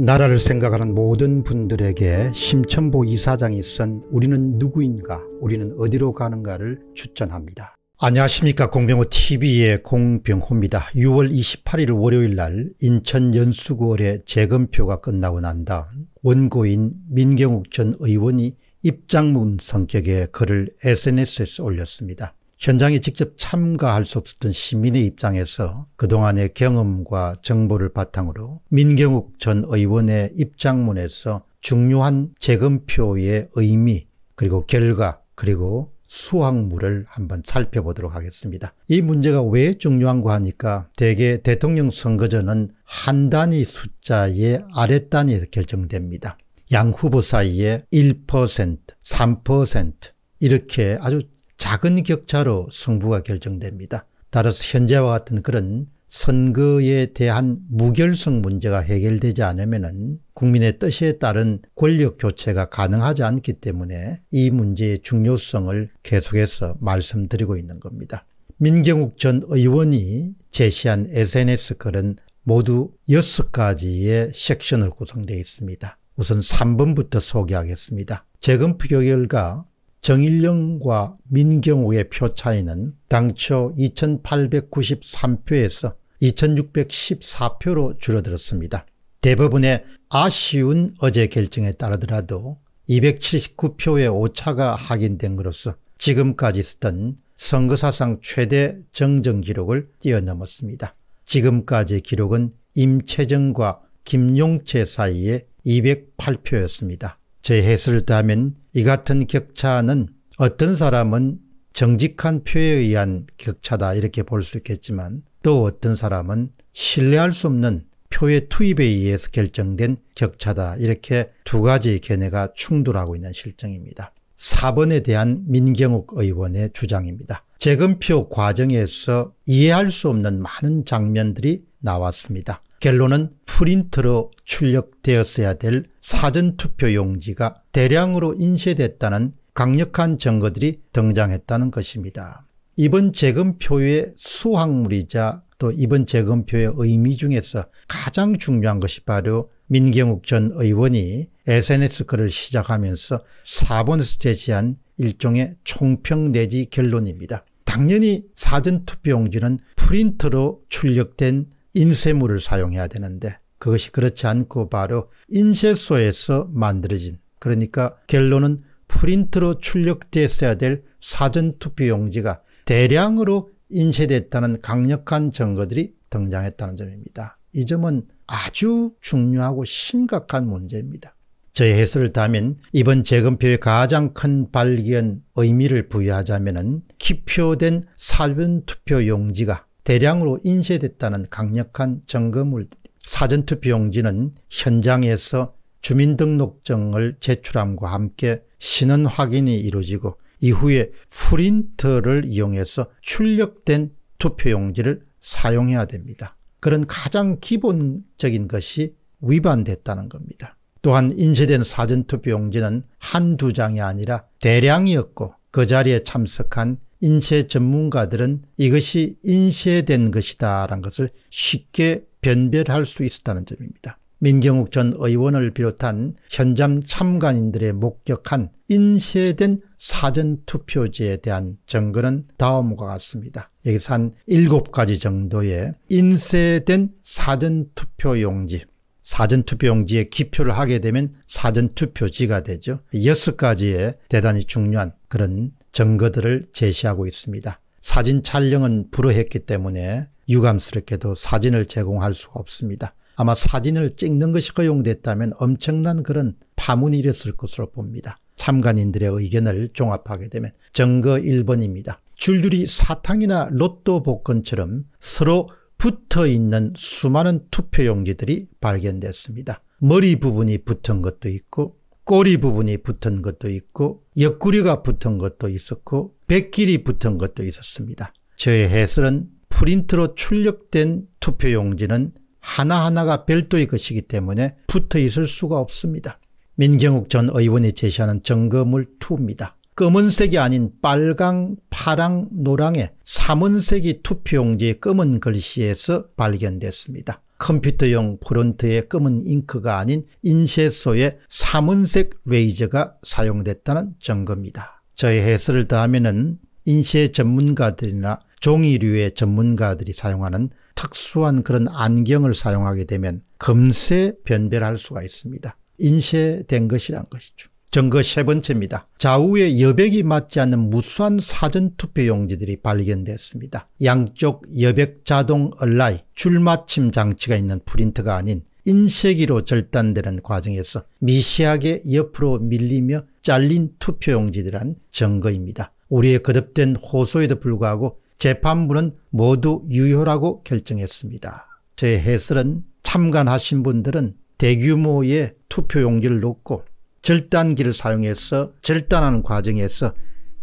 나라를 생각하는 모든 분들에게 심천보 이사장이 쓴 우리는 누구인가 우리는 어디로 가는가를 추천합니다. 안녕하십니까 공병호TV의 공병호입니다. 6월 28일 월요일날 인천 연수구월의 재검표가 끝나고 난 다음 원고인 민경욱 전 의원이 입장문 성격의 글을 SNS에 올렸습니다. 현장에 직접 참가할 수 없었던 시민의 입장에서 그동안의 경험과 정보를 바탕으로 민경욱 전 의원의 입장문에서 중요한 재검표의 의미 그리고 결과 그리고 수확물을 한번 살펴보도록 하겠습니다. 이 문제가 왜 중요한가 하니까 대개 대통령 선거전은 한 단위 숫자의 아랫단위 결정됩니다. 양 후보 사이에 1%, 3% 이렇게 아주 작은 격차로 승부가 결정됩니다. 따라서 현재와 같은 그런 선거에 대한 무결성 문제가 해결되지 않으면 국민의 뜻에 따른 권력 교체가 가능하지 않기 때문에 이 문제의 중요성을 계속해서 말씀드리고 있는 겁니다. 민경욱 전 의원이 제시한 SNS 글은 모두 6가지의 섹션으로 구성되어 있습니다. 우선 3번부터 소개하겠습니다. 재검표 결과 정일영과 민경우의 표 차이는 당초 2893표에서 2614표로 줄어들었습니다. 대법원의 아쉬운 어제 결정에 따르더라도 279표의 오차가 확인된 것으로서 지금까지 쓰던 선거사상 최대 정정 기록을 뛰어넘었습니다. 지금까지 기록은 임채정과 김용채 사이의 208표였습니다. 제해설을 따면 이 같은 격차는 어떤 사람은 정직한 표에 의한 격차다 이렇게 볼 수 있겠지만 또 어떤 사람은 신뢰할 수 없는 표의 투입에 의해서 결정된 격차다 이렇게 두 가지 견해가 충돌하고 있는 실정입니다. 4번에 대한 민경욱 의원의 주장입니다. 재검표 과정에서 이해할 수 없는 많은 장면들이 나왔습니다. 결론은 프린터로 출력되었어야 될 사전투표 용지가 대량으로 인쇄됐다는 강력한 증거들이 등장했다는 것입니다. 이번 재검표의 수확물이자 또 이번 재검표의 의미 중에서 가장 중요한 것이 바로 민경욱 전 의원이 SNS 글을 시작하면서 4번에서 제시한 일종의 총평 내지 결론입니다. 당연히 사전투표용지는 프린트로 출력된 인쇄물을 사용해야 되는데 그것이 그렇지 않고 바로 인쇄소에서 만들어진 그러니까 결론은 프린트로 출력됐어야 될 사전투표용지가 대량으로 인쇄됐다는 강력한 증거들이 등장했다는 점입니다. 이 점은 아주 중요하고 심각한 문제입니다. 저의 해설을 따면 이번 재검표의 가장 큰 발견 의미를 부여하자면 기표된 사전투표용지가 대량으로 인쇄됐다는 강력한 점검을 사전투표용지는 현장에서 주민등록증을 제출함과 함께 신원 확인이 이루어지고 이후에 프린터를 이용해서 출력된 투표용지를 사용해야 됩니다. 그런 가장 기본적인 것이 위반됐다는 겁니다. 또한 인쇄된 사전투표용지는 한두 장이 아니라 대량이었고 그 자리에 참석한 인쇄 전문가들은 이것이 인쇄된 것이다 라는 것을 쉽게 변별할 수 있었다는 점입니다. 민경욱 전 의원을 비롯한 현장 참관인들의 목격한 인쇄된 사전투표지에 대한 증거는 다음과 같습니다. 여기서 한 7가지 정도의 인쇄된 사전투표용지 사전투표용지에 기표를 하게 되면 사전투표지가 되죠. 6 가지의 대단히 중요한 그런 증거들을 제시하고 있습니다. 사진 촬영은 불허했기 때문에 유감스럽게도 사진을 제공할 수가 없습니다. 아마 사진을 찍는 것이 허용됐다면 엄청난 그런 파문이 일었을 것으로 봅니다. 참관인들의 의견을 종합하게 되면 증거 1번입니다. 줄줄이 사탕이나 로또 복권처럼 서로 붙어 있는 수많은 투표 용지들이 발견됐습니다. 머리 부분이 붙은 것도 있고 꼬리 부분이 붙은 것도 있고 옆구리가 붙은 것도 있었고 백길이 붙은 것도 있었습니다. 저의 해설은 프린트로 출력된 투표용지는 하나하나가 별도의 것이기 때문에 붙어 있을 수가 없습니다. 민경욱 전 의원이 제시하는 점검물 2입니다. 검은색이 아닌 빨강, 파랑, 노랑의 사문색이 투표용지의 검은 글씨에서 발견됐습니다. 컴퓨터용 프론트에 검은 잉크가 아닌 인쇄소에 삼원색 레이저가 사용됐다는 증거입니다. 저의 해설을 더하면 인쇄 전문가들이나 종이류의 전문가들이 사용하는 특수한 그런 안경을 사용하게 되면 금세 변별할 수가 있습니다. 인쇄된 것이란 것이죠. 증거 세 번째입니다. 좌우의 여백이 맞지 않는 무수한 사전투표 용지들이 발견됐습니다. 양쪽 여백 자동 얼라이 줄맞침 장치가 있는 프린트가 아닌 인쇄기로 절단되는 과정에서 미세하게 옆으로 밀리며 잘린 투표용지들한 증거입니다. 우리의 거듭된 호소에도 불구하고 재판부는 모두 유효라고 결정했습니다. 제 해설은 참관하신 분들은 대규모의 투표용지를 놓고 절단기를 사용해서 절단하는 과정에서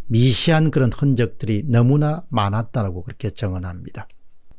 미시한 그런 흔적들이 너무나 많았다라고 그렇게 증언합니다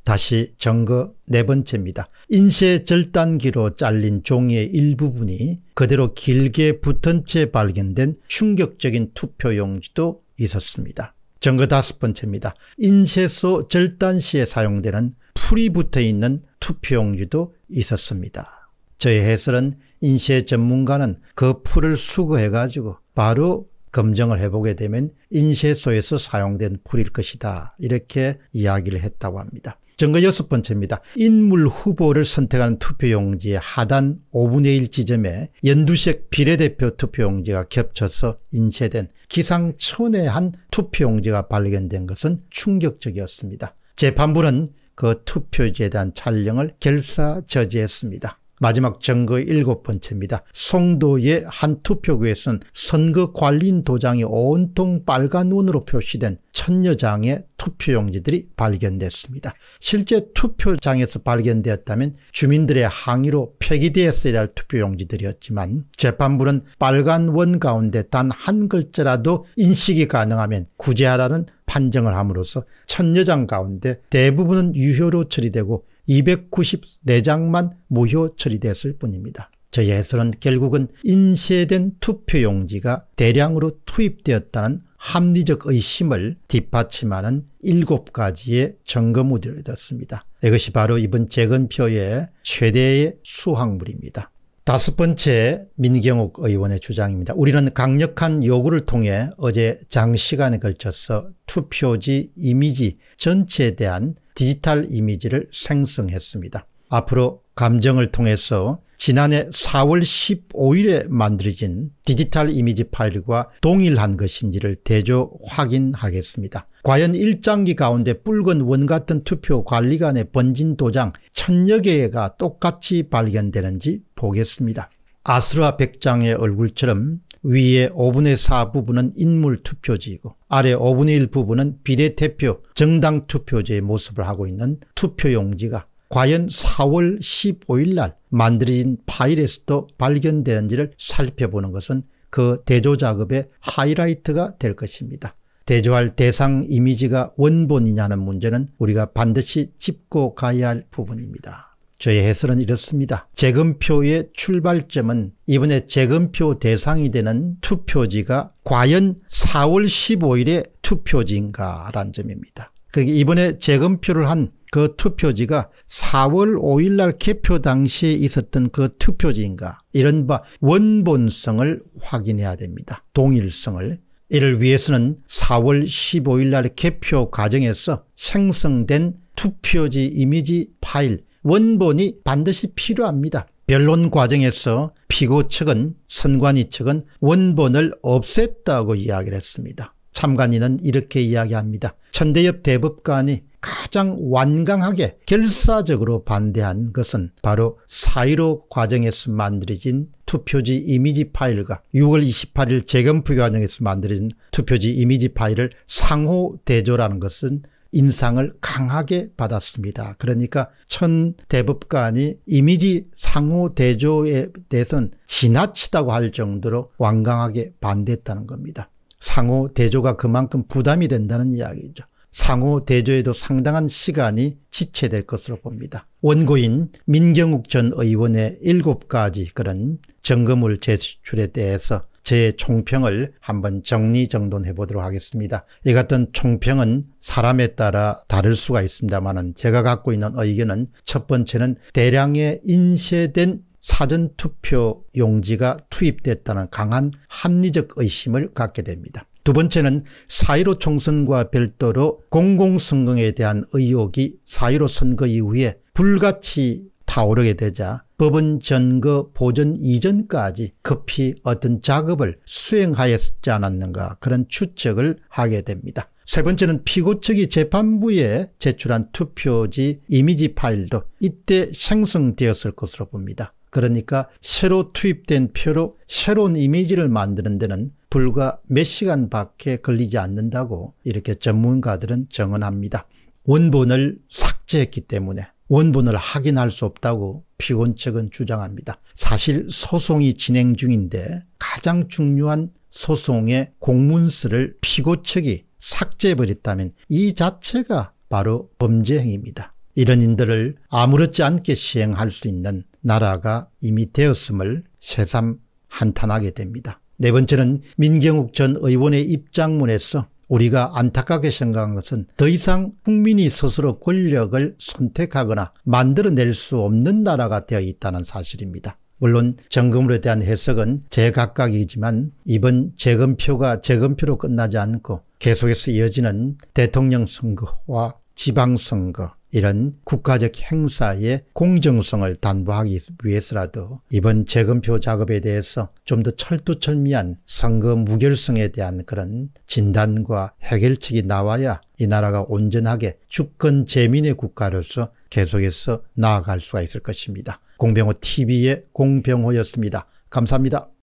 다시 증거네 번째입니다. 인쇄 절단기로 잘린 종이의 일부분이 그대로 길게 붙은 채 발견된 충격적인 투표용지도 있었습니다. 증거 다섯 번째입니다. 인쇄소 절단 시에 사용되는 풀이 붙어있는 투표용지도 있었습니다. 저의 해설은 인쇄 전문가는 그 풀을 수거해가지고 바로 검증을 해보게 되면 인쇄소에서 사용된 풀일 것이다. 이렇게 이야기를 했다고 합니다. 증거 여섯 번째입니다. 인물 후보를 선택하는 투표용지의 하단 5분의 1 지점에 연두색 비례대표 투표용지가 겹쳐서 인쇄된 기상천외 한 투표용지가 발견된 것은 충격적이었습니다. 재판부는 그 투표지에 대한 촬영을 결사 저지했습니다. 마지막 증거 일곱 번째입니다. 송도의 한 투표구에선 선거관리인 도장이 온통 빨간 원으로 표시된 천여 장의 투표용지들이 발견됐습니다. 실제 투표장에서 발견되었다면 주민들의 항의로 폐기되었어야 할 투표용지들이었지만 재판부는 빨간 원 가운데 단 한 글자라도 인식이 가능하면 구제하라는 판정을 함으로써 천여 장 가운데 대부분은 유효로 처리되고 294장만 무효 처리됐을 뿐입니다. 저 예설은 결국은 인쇄된 투표용지가 대량으로 투입되었다는 합리적 의심을 뒷받침하는 일곱 가지의 점검우들을 얻습니다 이것이 바로 이번 재건표의 최대의 수확물입니다. 다섯 번째 민경욱 의원의 주장입니다. 우리는 강력한 요구를 통해 어제 장시간에 걸쳐서 투표지 이미지 전체에 대한 디지털 이미지를 생성했습니다. 앞으로 감정을 통해서 지난해 4월 15일에 만들어진 디지털 이미지 파일과 동일한 것인지를 대조 확인하겠습니다. 과연 일장기 가운데 붉은 원 같은 투표 관리관의 번진 도장 천여 개가 똑같이 발견되는지 보겠습니다. 아수라 백장의 얼굴처럼 위에 5분의 4 부분은 인물 투표지이고 아래 5분의 1 부분은 비례대표 정당 투표제의 모습을 하고 있는 투표용지가 과연 4월 15일 날 만들어진 파일에서도 발견되는지를 살펴보는 것은 그 대조 작업의 하이라이트가 될 것입니다. 대조할 대상 이미지가 원본이냐는 문제는 우리가 반드시 짚고 가야 할 부분입니다. 저의 해설은 이렇습니다. 재검표의 출발점은 이번에 재검표 대상이 되는 투표지가 과연 4월 15일에 투표지인가라는 점입니다. 그 이번에 재검표를 한 그 투표지가 4월 5일 날 개표 당시에 있었던 그 투표지인가 이런바 원본성을 확인해야 됩니다. 동일성을 이를 위해서는 4월 15일 날 개표 과정에서 생성된 투표지 이미지 파일 원본이 반드시 필요합니다. 변론 과정에서 피고 측은 선관위 측은 원본을 없앴다고 이야기를 했습니다. 참관인은 이렇게 이야기합니다. 천대엽 대법관이 가장 완강하게 결사적으로 반대한 것은 바로 사이로 과정에서 만들어진 투표지 이미지 파일과 6월 28일 재검표 과정에서 만들어진 투표지 이미지 파일을 상호 대조라는 것은 인상을 강하게 받았습니다. 그러니까 천 대법관이 이미지 상호 대조에 대해서는 지나치다고 할 정도로 완강하게 반대했다는 겁니다. 상호 대조가 그만큼 부담이 된다는 이야기죠. 상호 대조에도 상당한 시간이 지체될 것으로 봅니다. 원고인 민경욱 전 의원의 7가지 그런 점검을 제출에 대해서 제 총평을 한번 정리정돈해 보도록 하겠습니다. 이 같은 총평은 사람에 따라 다를 수가 있습니다만 제가 갖고 있는 의견은 첫 번째는 대량의 인쇄된 사전투표 용지가 투입됐다는 강한 합리적 의심을 갖게 됩니다. 두 번째는 사1로 총선과 별도로 공공선거에 대한 의혹이 사1로 선거 이후에 불같이 타오르게 되자 법원 전거 보전 이전까지 급히 어떤 작업을 수행하였지 않았는가 그런 추측을 하게 됩니다. 세 번째는 피고 측이 재판부에 제출한 투표지 이미지 파일도 이때 생성되었을 것으로 봅니다. 그러니까 새로 투입된 표로 새로운 이미지를 만드는 데는 불과 몇 시간밖에 걸리지 않는다고 이렇게 전문가들은 정언합니다. 원본을 삭제했기 때문에 원본을 확인할 수 없다고 피곤 측은 주장합니다. 사실 소송이 진행 중인데 가장 중요한 소송의 공문서를 피고 측이 삭제해버렸다면 이 자체가 바로 범죄 행위입니다. 이런 인들을 아무렇지 않게 시행할 수 있는 나라가 이미 되었음을 새삼 한탄하게 됩니다. 네 번째는 민경욱 전 의원의 입장문에서 우리가 안타깝게 생각한 것은 더 이상 국민이 스스로 권력을 선택하거나 만들어낼 수 없는 나라가 되어 있다는 사실입니다. 물론 정금으로 대한 해석은 제각각이지만 이번 재검표가 재검표로 끝나지 않고 계속해서 이어지는 대통령 선거와 지방선거 이런 국가적 행사의 공정성을 담보하기 위해서라도 이번 재검표 작업에 대해서 좀 더 철두철미한 선거 무결성에 대한 그런 진단과 해결책이 나와야 이 나라가 온전하게 주권 재민의 국가로서 계속해서 나아갈 수가 있을 것입니다. 공병호 TV의 공병호였습니다. 감사합니다.